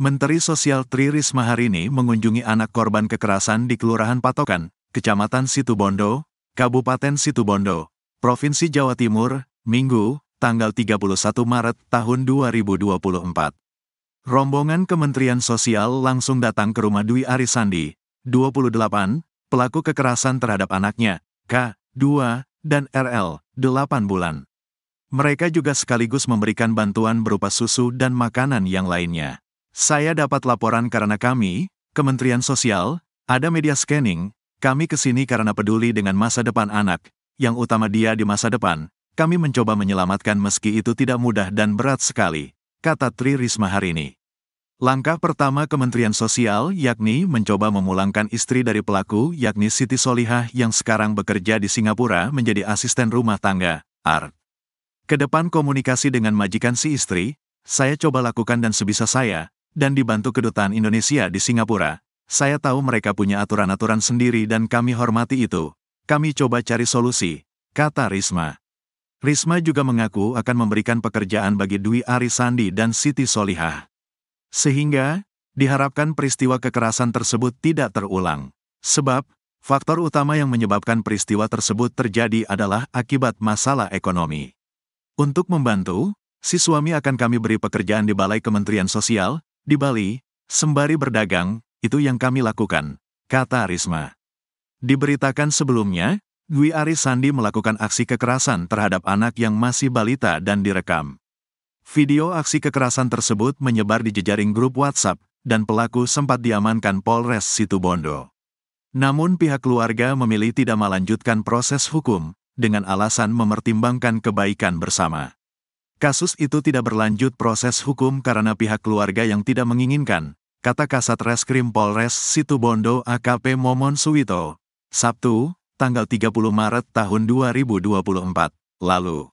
Menteri Sosial Tri Risma hari ini mengunjungi anak korban kekerasan di Kelurahan Patokan, Kecamatan Situbondo, Kabupaten Situbondo, Provinsi Jawa Timur, Minggu, tanggal 31 Maret tahun 2024. Rombongan Kementerian Sosial langsung datang ke rumah Dwi Arisandi, 28, pelaku kekerasan terhadap anaknya, K, 2, dan RL, 8 bulan. Mereka juga sekaligus memberikan bantuan berupa susu dan makanan yang lainnya. Saya dapat laporan karena kami, Kementerian Sosial, ada media scanning, kami kesini karena peduli dengan masa depan anak, yang utama dia di masa depan, kami mencoba menyelamatkan meski itu tidak mudah dan berat sekali, kata Tri Risma hari ini. Langkah pertama Kementerian Sosial yakni mencoba memulangkan istri dari pelaku yakni Siti Solihah yang sekarang bekerja di Singapura menjadi asisten rumah tangga, ART. Kedepan komunikasi dengan majikan si istri, saya coba lakukan dan sebisa saya, dan dibantu Kedutaan Indonesia di Singapura. Saya tahu mereka punya aturan-aturan sendiri dan kami hormati itu. Kami coba cari solusi, kata Risma. Risma juga mengaku akan memberikan pekerjaan bagi Dwi Ari Sandi dan Siti Solihah. Sehingga, diharapkan peristiwa kekerasan tersebut tidak terulang. Sebab, faktor utama yang menyebabkan peristiwa tersebut terjadi adalah akibat masalah ekonomi. Untuk membantu, si suami akan kami beri pekerjaan di Balai Kementerian Sosial, di Bali, sembari berdagang, itu yang kami lakukan, kata Arisma. Diberitakan sebelumnya, Dwi Aris Sandi melakukan aksi kekerasan terhadap anak yang masih balita dan direkam. Video aksi kekerasan tersebut menyebar di jejaring grup WhatsApp, dan pelaku sempat diamankan Polres Situbondo. Namun pihak keluarga memilih tidak melanjutkan proses hukum, dengan alasan mempertimbangkan kebaikan bersama. Kasus itu tidak berlanjut proses hukum karena pihak keluarga yang tidak menginginkan, kata Kasat Reskrim Polres Situbondo AKP Momon Suwito. Sabtu, tanggal 30 Maret tahun 2024. Lalu,